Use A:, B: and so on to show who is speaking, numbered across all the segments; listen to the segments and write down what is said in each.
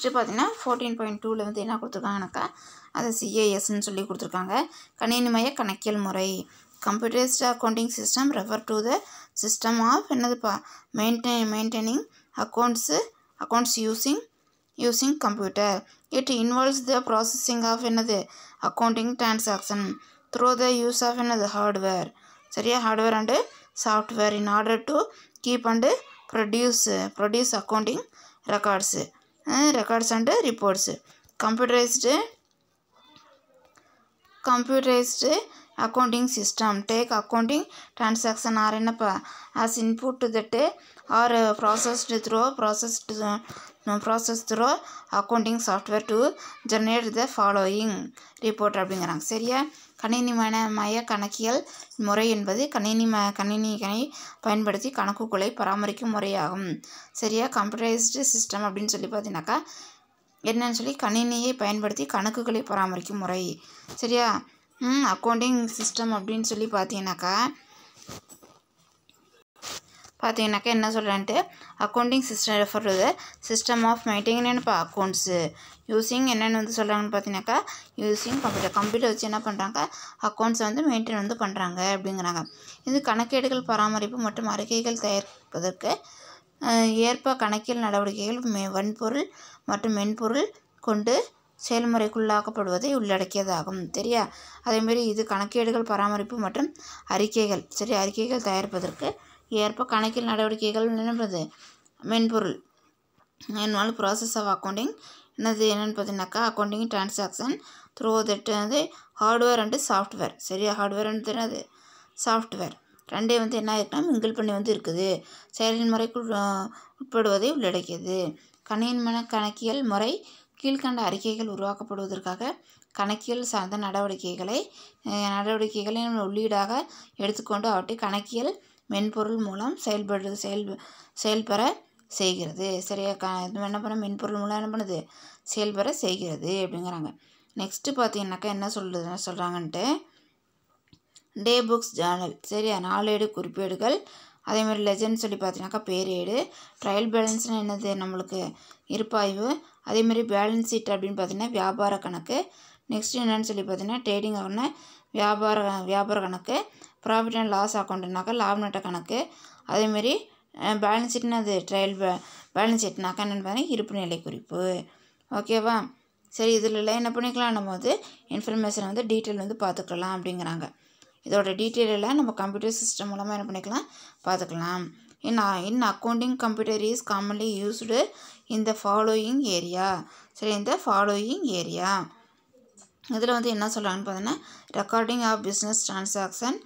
A: First பார்த்தீங்கன்னா fourteen point டூவில் வந்து என்ன எனக்கு அது சிஏஎஸ்ன்னு சொல்லி கொடுத்துருக்காங்க கணினிமய கணக்கியல் முறை computerised accounting system refer to the system of என்னதுப்பா maintain maintaining accounts accounts using using computer it involves the processing of என்னது accounting transaction through the use of என்னது ஹார்ட்வேர் சரியா hardware and software in order to keep and produce produce accounting records records అంటే reports computerised computerised accounting system take accounting transaction are in pass input that are processed through processed process through accounting software to generate the following report அப்படிங்கிறாங்க சரியா கணினிமயமய கணக்கியல் முறை என்பது கணினி ம கணினிகளை பயன்படுத்தி கணக்குகளை பராமரிக்கும் முறையாகும் சரியா கம்ப்யூட்டரைஸ்டு சிஸ்டம் அப்படின்னு சொல்லி பார்த்தீங்கன்னாக்கா என்னன்னு சொல்லி கணினியை பயன்படுத்தி கணக்குகளை பராமரிக்கும் முறை சரியா அக்கௌண்டிங் சிஸ்டம் அப்படின்னு சொல்லி பார்த்தீங்கன்னாக்கா பார்த்தீங்கனாக்கா என்ன சொல்கிறேன்ட்டு accounting system refer to the system of maintaining என்ன அக்கௌண்ட்ஸு யூஸிங் என்னென்னு வந்து சொல்கிறாங்கன்னு பார்த்தீங்கன்னாக்கா யூஸிங் கம்ப்யூட்டர் கம்ப்யூட்டர் வச்சு என்ன பண்ணுறாங்க அக்கௌண்ட்ஸை வந்து மெயின்டைன் வந்து பண்ணுறாங்க அப்படிங்கிறாங்க இது கணக்கேடுகள் பராமரிப்பு மற்றும் அறிக்கைகள் தயாரிப்பதற்கு ஏற்ப கணக்கியல் நடவடிக்கைகள் மெ வன்பொருள் மற்றும் மென்பொருள் கொண்டு செயல்முறைக்குள்ளாக்கப்படுவதை உள்ளடக்கியதாகும் சரியா அதேமாரி இது கணக்கேடுகள் பராமரிப்பு மற்றும் அறிக்கைகள் சரி அறிக்கைகள் தயாரிப்பதற்கு ஏற்ப கணக்கியல் நடவடிக்கைகள் என்னென்பது மென்பொருள் என்னால் ப்ராசஸ் ஆஃப் அக்கௌண்டிங் என்னது என்னென்னு பார்த்தீங்கன்னாக்கா அக்கௌண்டிங் ட்ரான்சாக்ஷன் த்ரூ தட் வந்து ஹார்ட்வேர் அண்டு சாஃப்ட்வேர் சரியா ஹார்ட்வேர் அண்டு என்னது சாஃப்ட்வேர் ரெண்டே வந்து என்ன ஆயிருக்குன்னா மிங்கிள் பண்ணி வந்து இருக்குது செயலின் முறைக்குள் உட்படுவதை உள்ளடக்கியது மன கணக்கியல் முறை கீழ்கண்ட அறிக்கைகள் உருவாக்கப்படுவதற்காக கணக்கியல் சார்ந்த நடவடிக்கைகளை நடவடிக்கைகளை உள்ளீடாக எடுத்துக்கொண்டு அவற்றை கணக்கியல் மென்பொருள் மூலம் செயல்படு செயல் செயல்பெற செய்கிறது சரியா க என்ன பண்ண மென்பொருள் மூலம் என்ன பண்ணுது செயல்பெற செய்கிறது அப்படிங்கிறாங்க நெக்ஸ்ட்டு பார்த்தீங்கனாக்கா என்ன சொல்லுது சொல்கிறாங்கன்ட்டு டே புக்ஸ் ஜேர்னல் சரியா நாளேடு குறிப்பேடுகள் அதேமாதிரி லெஜன் சொல்லி பார்த்தீங்கன்னாக்கா பேரேடு ட்ரையல் பேலன்ஸ்னால் என்னது நம்மளுக்கு இருப்பாய்வு அதேமாரி பேலன்ஸ் ஷீட் அப்படின்னு பார்த்தீங்கன்னா வியாபார கணக்கு நெக்ஸ்ட் என்னென்னு சொல்லி பார்த்தீங்கன்னா ட்ரேடிங் ஆகணும் வியாபார வியாபார கணக்கு ப்ராஃபிட் அண்ட் லாஸ் அக்கௌண்ட்டுனாக்கா லாப நட்ட கணக்கு அதேமாரி பேலன்ஸ் ஷீட்னு அது ட்ரையல் பே பேலன்ஸ் ஷீட்னாக்கா என்னென்னு பார்த்தீங்கன்னா இருப்பு நிலை குறிப்பு ஓகேவா சரி இதிலலாம் என்ன பண்ணிக்கலாம் நம்ம வந்து இன்ஃபர்மேஷனை வந்து டீட்டெயில் வந்து பார்த்துக்கலாம் அப்படிங்கிறாங்க இதோட டீட்டெயிலெல்லாம் நம்ம கம்ப்யூட்டர் சிஸ்டம் மூலமாக என்ன பண்ணிக்கலாம் பார்த்துக்கலாம் in in accounting computer is commonly used இந்த ஃபாலோயிங் ஏரியா சரி இந்த ஃபாலோயிங் ஏரியா இதில் வந்து என்ன சொல்கிறாங்கன்னு பார்த்தீங்கன்னா recording of business transaction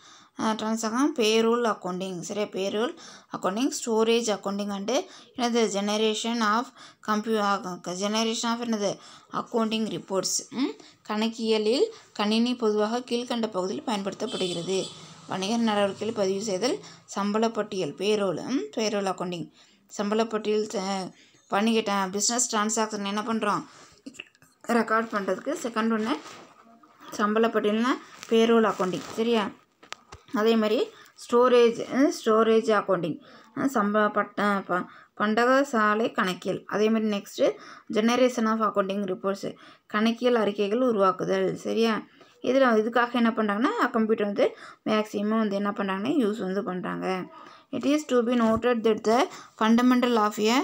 A: transaction payroll accounting சரியா payroll accounting storage accounting and என்னது generation of computer generation of என்னது அக்கௌண்டிங் ரிப்போர்ட்ஸ் கணக்கியலில் கணினி பொதுவாக கீழ்கண்ட பகுதியில் பயன்படுத்தப்படுகிறது வணிக நடவடிக்கையில் பதிவு செய்தல் சம்பளப்பட்டியல் பேரோல் பேரோல் அக்கௌண்டிங் சம்பளப்பட்டியல் பண்ணிக்கிட்டேன் பிஸ்னஸ் டிரான்சாக்ஷன் என்ன பண்ணுறோம் ரெக்கார்ட் பண்ணுறதுக்கு செகண்ட் ஒன்று சம்பளப்பட்டியல்னா பேரோல் அக்கௌண்டிங் சரியா அதே மாதிரி ஸ்டோரேஜ் ஸ்டோரேஜ் அக்கௌண்டிங் சம்ப பட்ட ப பண்டக சாலை கணக்கியல் அதே மாதிரி next generation of accounting reports கணக்கியல் அறிக்கைகள் உருவாக்குதல் சரியா இதில் இதுக்காக என்ன பண்ணுறாங்கன்னா கம்ப்யூட்டர் வந்து மேக்ஸிமம் வந்து என்ன பண்ணுறாங்கன்னா யூஸ் வந்து பண்ணுறாங்க it is to be noted that the fundamental of a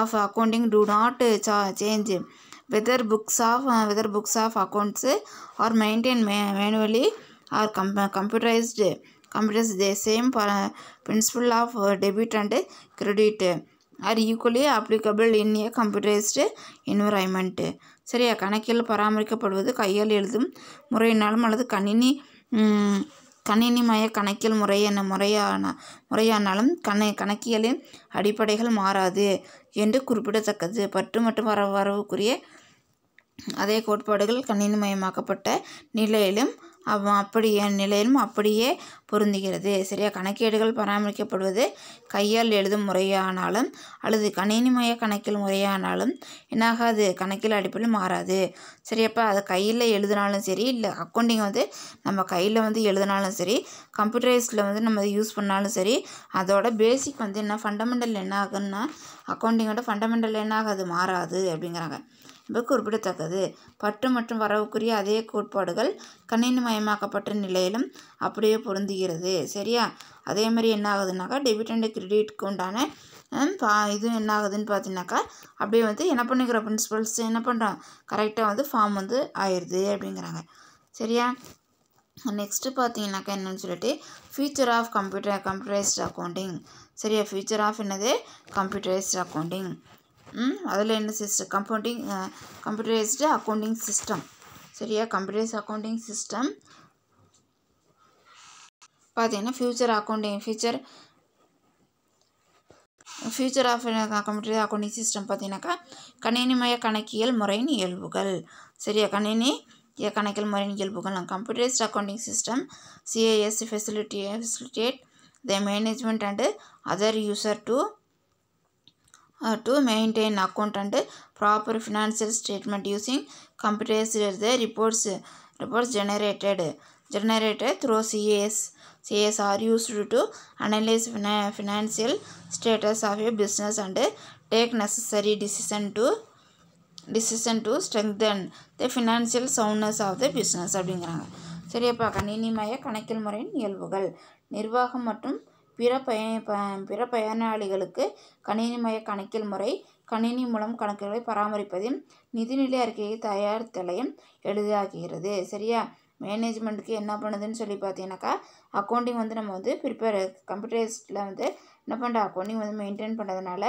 A: of accounting do not சா change whether books of whether books of accounts are maintain may manually or come computerised computers the same uh, principle of uh, debit and credit are equally applicable in a computerised environment சரியா கணக்கில் பராமரிக்கப்படுவது கையால் எழுதும் முறையினாலும் அல்லது கணினி கணினிமய கணக்கியல் முறை என்ன முறையான முறையானாலும் கண கணக்கியலின் அடிப்படைகள் மாறாது என்று குறிப்பிடத்தக்கது பற்று மற்றும் வர வரவுக்குரிய அதே கோட்பாடுகள் கணினிமயமாக்கப்பட்ட நிலையிலும் அவன் அப்படி என் நிலையிலும் அப்படியே பொருந்துகிறது சரியா கணக்கேடுகள் பராமரிக்கப்படுவது கையால் எழுதும் முறையானாலும் அல்லது கணினிமய கணக்கில் முறையானாலும் என்னாகாது கணக்கில் அடிப்படையில் மாறாது சரியப்பா அது கையில் எழுதினாலும் சரி இல்லை அக்கௌண்டிங் வந்து நம்ம கையில் வந்து எழுதினாலும் சரி கம்ப்யூட்டரைஸில் வந்து நம்ம யூஸ் பண்ணாலும் சரி அதோட பேசிக் வந்து என்ன ஃபண்டமெண்டல் என்ன ஆகுதுன்னா அக்கௌண்டிங்கோட ஃபண்டமெண்டல் என்ன ஆகாது மாறாது அப்படிங்கிறாங்க என்பது குறிப்பிடத்தக்கது பற்று மற்றும் வரவுக்குரிய அதே கோட்பாடுகள் மயமாக்கப்பட்ட நிலையிலும் அப்படியே பொருந்துகிறது சரியா அதே மாதிரி என்ன ஆகுதுனாக்கா டெபிட் அண்ட் கிரெடிட்க்கு உண்டான பா இது என்ன ஆகுதுன்னு பார்த்தீங்கன்னாக்கா அப்படியே வந்து என்ன பண்ணிக்கிற ப்ரின்ஸிபல்ஸ் என்ன பண்ணுறோம் கரெக்டாக வந்து ஃபார்ம் வந்து ஆயிடுது அப்படிங்கிறாங்க சரியா நெக்ஸ்ட்டு பார்த்தீங்கன்னாக்கா என்னென்னு சொல்லிட்டு future of computer computerised accounting சரியா ஃபியூச்சர் ஆஃப் என்னது கம்ப்யூட்டரைஸ்ட் அக்கௌண்டிங் அதில் என்ன system computing computerised accounting system சரியா கம்ப்யூட்டரைஸ் அக்கௌண்டிங் சிஸ்டம் பார்த்தீங்கன்னா future accounting future future of computer accounting system பார்த்தீங்கன்னாக்கா கணினிமய கணக்கியல் முறையின் இயல்புகள் சரியா கணினி கணக்கியல் முறையின் இயல்புகள் computerised accounting system CAS facility facilitate the management and other user to to maintain account and proper financial statement using computers the reports reports generated generated through CAS. CAS are used to analyze financial status of a business and take necessary decision to decision to strengthen the financial soundness of the business அப்படிங்கிறாங்க சரி அப்பா கணினிமய கணக்கியல் முறையின் இயல்புகள் நிர்வாகம் மற்றும் பிற பயணி ப பிற பயனாளிகளுக்கு கணினிமய கணக்கில் முறை கணினி மூலம் கணக்குகளை பராமரிப்பதையும் நிதிநிலை அறிக்கையை தயாரித்தலையும் எளிதாகிறது சரியா மேனேஜ்மெண்ட்டுக்கு என்ன பண்ணுதுன்னு சொல்லி பார்த்தீங்கன்னாக்கா அக்கௌண்டிங் வந்து நம்ம வந்து ப்ரிப்பேர் கம்ப்யூட்டர்ஸில் வந்து என்ன பண்ணுற அக்கௌண்டிங் வந்து மெயின்டைன் பண்ணுறதுனால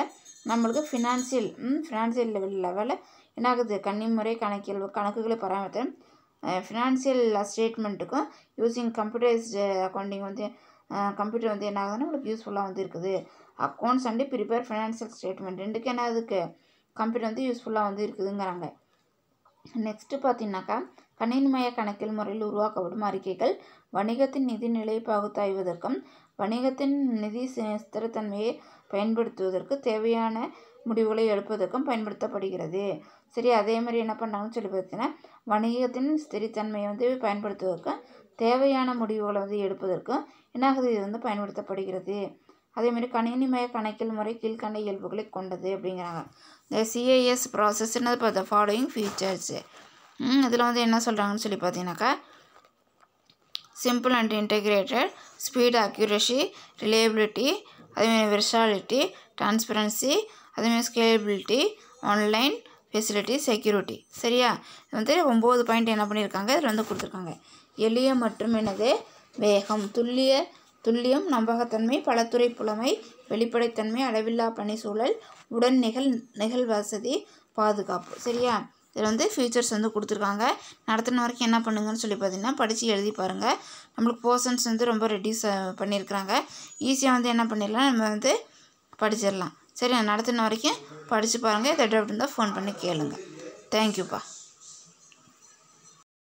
A: நம்மளுக்கு ஃபினான்சியல் ஃபினான்சியல் லெவல் லெவலில் என்ன ஆகுது முறை கணக்கில் கணக்குகளை பராமரித்து ஃபினான்சியல் ஸ்டேட்மெண்ட்டுக்கும் யூஸிங் கம்ப்யூட்டரைஸ்டு அக்கௌண்டிங் வந்து கம்ப்யூட்டர் வந்து என்ன ஆகுதுன்னா உங்களுக்கு யூஸ்ஃபுல்லாக வந்து இருக்குது accounts and prepare financial statement ரெண்டுக்கு என்ன அதுக்கு கம்ப்யூட்டர் வந்து யூஸ்ஃபுல்லாக வந்து இருக்குதுங்கிறாங்க நெக்ஸ்ட்டு பார்த்தீங்கன்னாக்கா கணினிமய கணக்கில் முறையில் உருவாக்கப்படும் அறிக்கைகள் வணிகத்தின் நிதி நிலை பகுத்தாய்வதற்கும் வணிகத்தின் நிதி ஸ்திரத்தன்மையை பயன்படுத்துவதற்கு தேவையான முடிவுகளை எடுப்பதற்கும் பயன்படுத்தப்படுகிறது சரி அதே மாதிரி என்ன பண்ணாங்கன்னு சொல்லி பார்த்தீங்கன்னா வணிகத்தின் ஸ்திரித்தன்மையை வந்து பயன்படுத்துவதற்கும் தேவையான முடிவுகளை வந்து எடுப்பதற்கும் என்னாகுது இது வந்து பயன்படுத்தப்படுகிறது அதேமாரி கணினிமய கணக்கில் முறை கீழ்கண்ட இயல்புகளை கொண்டது அப்படிங்கிறாங்க இந்த சிஐஎஸ் ப்ராசஸ் என்னது இப்போ த ஃபாலோயிங் ஃபீச்சர்ஸ் இதில் வந்து என்ன சொல்கிறாங்கன்னு சொல்லி பார்த்தீங்கன்னாக்கா simple and integrated speed accuracy reliability அதேமாரி விர்சாலிட்டி டிரான்ஸ்பரன்சி அதேமாரி ஸ்கேலபிலிட்டி ஆன்லைன் ஃபெசிலிட்டி செக்யூரிட்டி சரியா இது வந்து ஒம்பது பாயிண்ட் என்ன பண்ணியிருக்காங்க இதில் வந்து கொடுத்துருக்காங்க எளிய மற்றும் எனது வேகம் துல்லிய துல்லியம் நம்பகத்தன்மை பலத்துறை புலமை வெளிப்படைத்தன்மை அளவில்லா பணி சூழல் உடன் நிகழ் நிகழ் வசதி பாதுகாப்பு சரியா இதில் வந்து ஃபியூச்சர்ஸ் வந்து கொடுத்துருக்காங்க நடத்தின வரைக்கும் என்ன பண்ணுங்கன்னு சொல்லி பார்த்தீங்கன்னா படித்து எழுதி பாருங்கள் நம்மளுக்கு போர்ஷன்ஸ் வந்து ரொம்ப ரெடியூஸ் பண்ணியிருக்கிறாங்க ஈஸியாக வந்து என்ன பண்ணிடலாம் நம்ம வந்து படிச்சிடலாம் சரி நான் நடத்தின வரைக்கும் படித்து பாருங்கள் எதாவது இருந்தால் ஃபோன் பண்ணி கேளுங்கள் தேங்க்யூப்பா